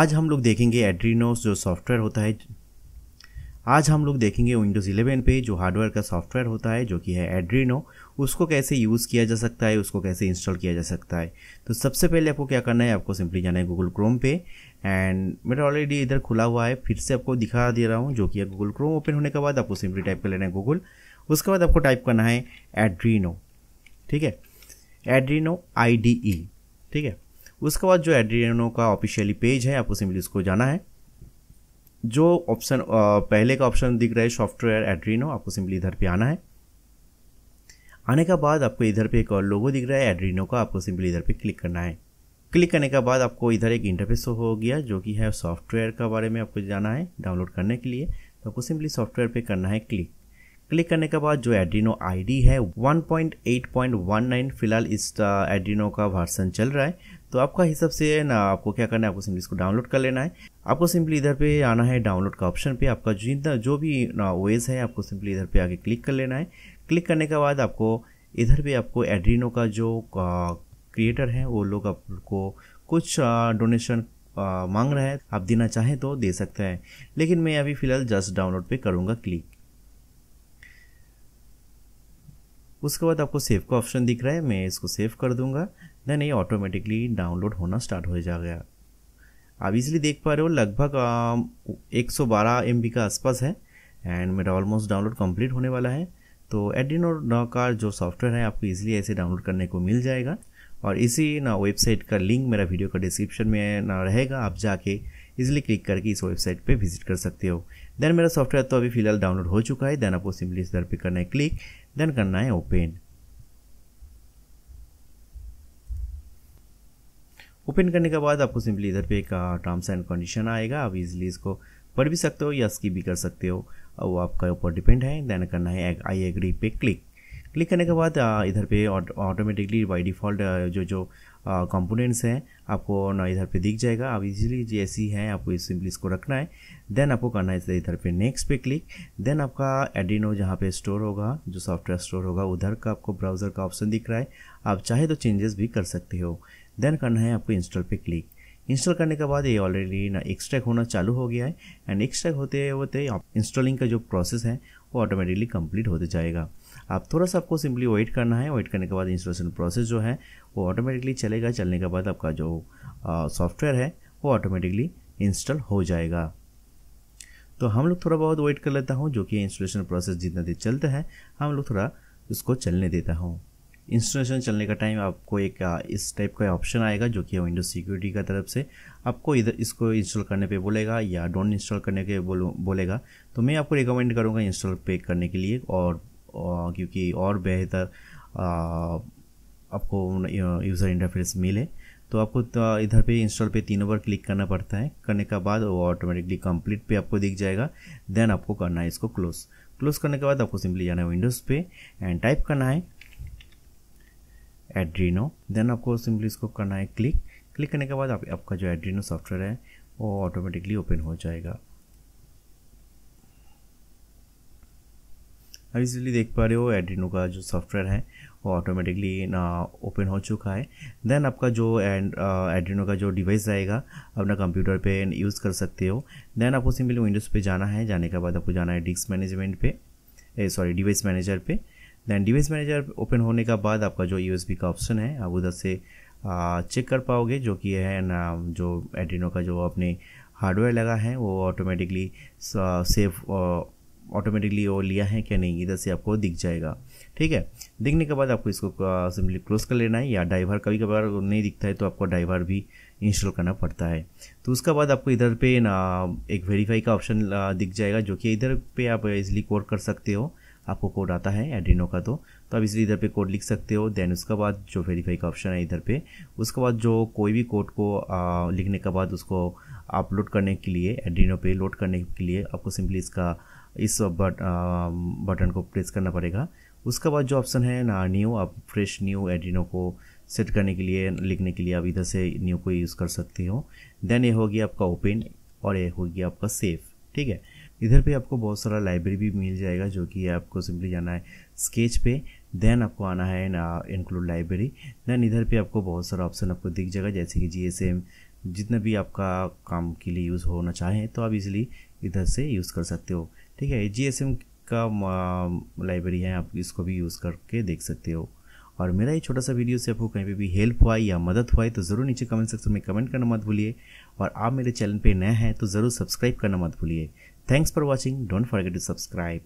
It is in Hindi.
आज हम लोग देखेंगे एड्रीनोस जो सॉफ्टवेयर होता है आज हम लोग देखेंगे विंडोज़ 11 पे जो हार्डवेयर का सॉफ्टवेयर होता है जो कि है एड्रीनो उसको कैसे यूज़ किया जा सकता है उसको कैसे इंस्टॉल किया जा सकता है तो सबसे पहले आपको क्या करना है आपको सिंपली जाना है गूगल क्रोम पे एंड मेरा ऑलरेडी इधर खुला हुआ है फिर से आपको दिखा दे रहा हूँ जो कि गूगल क्रोम ओपन होने के बाद आपको सिंपली टाइप कर लेना है गूगल उसके बाद आपको टाइप करना है एड्रीनो ठीक है एड्रीनो आई e। ठीक है उसके बाद जो एड्रीनो का ऑफिशियली पेज है आपको सिंपली उसको जाना है जो ऑप्शन पहले का ऑप्शन दिख रहा है सॉफ्टवेयर एड्रीनो आपको सिंपली इधर पे आना है आने के बाद आपको इधर पे एक और लोगो दिख रहा है एड्रीनो का आपको सिंपली इधर पे क्लिक करना है क्लिक करने के बाद आपको इधर एक इंटरफेस हो गया जो कि है सॉफ्टवेयर का बारे में आपको जाना है डाउनलोड करने के लिए तो आपको सिंपली सॉफ्टवेयर पे करना है क्लिक क्लिक करने के बाद जो एड्रीनो आईडी है 1.8.19 फिलहाल इस एड्रीनो का वर्सन चल रहा है तो आपका हिसाब से ना आपको क्या करना है आपको सिंपली इसको डाउनलोड कर लेना है आपको सिंपली इधर पे आना है डाउनलोड का ऑप्शन पे आपका जितना जो भी ना वेज है आपको सिंपली इधर पे आगे क्लिक कर लेना है क्लिक करने के बाद आपको इधर पे आपको एड्रीनो का जो क्रिएटर है वो लोग आपको कुछ डोनेशन मांग रहा है आप देना चाहें तो दे सकते हैं लेकिन मैं अभी फ़िलहाल जस्ट डाउनलोड पर करूँगा क्लिक उसके बाद आपको सेव का ऑप्शन दिख रहा है मैं इसको सेव कर दूंगा देन ये ऑटोमेटिकली डाउनलोड होना स्टार्ट हो जा गया आप इजिली देख पा रहे हो लगभग एक सौ बारह का आसपास है एंड मेरा ऑलमोस्ट डाउनलोड कंप्लीट होने वाला है तो एडिनो का जो सॉफ्टवेयर है आपको इजिली ऐसे डाउनलोड करने को मिल जाएगा और इसी ना वेबसाइट का लिंक मेरा वीडियो का डिस्क्रिप्शन में ना रहेगा आप जाके इजिली क्लिक करके इस वेबसाइट पे विजिट कर सकते हो देन मेरा सॉफ्टवेयर तो अभी फिलहाल डाउनलोड हो चुका है देन आपको सिंपली इस दर पर करना है क्लिक देन करना है ओपन ओपन करने के बाद आपको सिंपली इधर पे एक टर्म्स एंड कंडीशन आएगा आप इजिली इसको पढ़ भी सकते हो या स्किप भी कर सकते हो और वो आपका ऊपर डिपेंड है देन करना है आई एग्री पे क्लिक क्लिक करने के बाद इधर पे ऑटोमेटिकली बाई डिफ़ॉल्ट जो जो कंपोनेंट्स हैं आपको ना इधर पे दिख जाएगा आप इजीली जैसी है आपको इस सिंपली इसको रखना है देन आपको करना है इधर पे नेक्स्ट पे क्लिक देन आपका एडिनो जहाँ पे स्टोर होगा जो सॉफ्टवेयर स्टोर होगा उधर का आपको ब्राउज़र का ऑप्शन दिख रहा है आप चाहे तो चेंजेस भी कर सकते हो देन करना है आपको इंस्टॉल पर क्लिक इंस्टॉल करने के बाद ये ऑलरेडी ना एक्सट्रैक होना चालू हो गया है एंड एक्सट्रैक होते होते इंस्टॉलिंग का जो प्रोसेस है वो ऑटोमेटिकली कम्प्लीट होते जाएगा आप थोड़ा सा आपको सिंपली वेट करना है वेट करने के बाद इंस्टॉलेशन प्रोसेस जो है वो ऑटोमेटिकली चलेगा चलने के बाद आपका जो सॉफ्टवेयर है वो ऑटोमेटिकली इंस्टॉल हो जाएगा तो हम लोग थोड़ा बहुत वेट कर लेता हूँ जो कि इंस्टॉलेशन प्रोसेस जितना देर चलता है हम लोग थोड़ा उसको चलने देता हूँ इंस्टॉलेशन चलने का टाइम आपको एक इस टाइप का ऑप्शन आएगा जो कि विंडोज सिक्योरिटी का तरफ से आपको इधर इसको इंस्टॉल करने पे बोलेगा या डोंट इंस्टॉल करने के बोलेगा तो मैं आपको रिकमेंड करूँगा इंस्टॉल पे करने के लिए और क्योंकि और बेहतर आपको यूज़र इंटरफेस मिले तो आपको तो इधर पे इंस्टॉल पे तीनों बार क्लिक करना पड़ता है करने के बाद वो ऑटोमेटिकली कंप्लीट पे आपको दिख जाएगा देन आपको करना है इसको क्लोज क्लोज करने के बाद आपको सिंपली जाना है विंडोज़ पे एंड टाइप करना है एड्रीनो देन आपको सिंपली इसको करना है क्लिक क्लिक करने के बाद आप, आपका जो एड्रीनो सॉफ्टवेयर है वो ऑटोमेटिकली ओपन हो जाएगा अब इसलिए देख पा रहे हो एड्रीनो का जो सॉफ्टवेयर है वो ऑटोमेटिकली ओपन हो चुका है देन आपका जो एड्रीनो uh, का जो डिवाइस आएगा अपना कंप्यूटर पे यूज़ कर सकते हो देन आपको सिंपली विंडोज़ पे जाना है जाने के बाद आपको जाना है डिस्क मैनेजमेंट पे सॉरी डिवाइस मैनेजर पे देन डिवाइस मैनेजर ओपन होने के बाद आपका जो यू का ऑप्शन है आप उधर से चेक uh, कर पाओगे जो कि है ना जो एड्रीनो का जो अपने हार्डवेयर लगा है वो ऑटोमेटिकली सेफ uh, ऑटोमेटिकली वो लिया है क्या नहीं इधर से आपको दिख जाएगा ठीक है दिखने के बाद आपको इसको सिंपली क्लोज कर लेना है या ड्राइवर कभी कभार नहीं दिखता है तो आपको ड्राइवर भी इंस्टॉल करना पड़ता है तो उसका बाद आपको इधर पे ना एक वेरीफाई का ऑप्शन दिख जाएगा जो कि इधर पे आप इजली कोड कर सकते हो आपको कोड आता है एड्रीनो का तो तो आप इसलिए इधर पे कोड लिख सकते हो देन उसके बाद जो वेरीफाई का ऑप्शन है इधर पे उसके बाद जो कोई भी कोड को आ, लिखने के बाद उसको अपलोड करने के लिए एड्रीनो पे लोड करने के लिए आपको सिंपली इसका इस बट, आ, बटन को प्रेस करना पड़ेगा उसके बाद जो ऑप्शन है ना न्यू आप फ्रेश न्यू एड्रीनो को सेट करने के लिए लिखने के लिए आप इधर से न्यू को यूज़ कर सकते हो देन ये होगी आपका ओपन और ये होगी आपका सेफ ठीक है इधर पे आपको बहुत सारा लाइब्रेरी भी मिल जाएगा जो कि आपको सिंपली जाना है स्केच पे देन आपको आना है इंक्लूड लाइब्रेरी देन इधर पे आपको बहुत सारा ऑप्शन आपको दिख जाएगा जैसे कि जी जितना भी आपका काम के लिए यूज़ होना चाहें तो आप इजिली इधर से यूज़ कर सकते हो ठीक है जी का लाइब्रेरी है आप इसको भी यूज़ करके देख सकते हो और मेरा ये छोटा सा वीडियो से आपको कहीं पे भी हेल्प हुआ या मदद हुआ तो ज़रूर नीचे कमेंट सेक्शन में कमेंट करना मत भूलिए और आप मेरे चैनल पे नए हैं तो ज़रूर सब्सक्राइब करना मत भूलिए Thanks for watching. Don't forget to subscribe.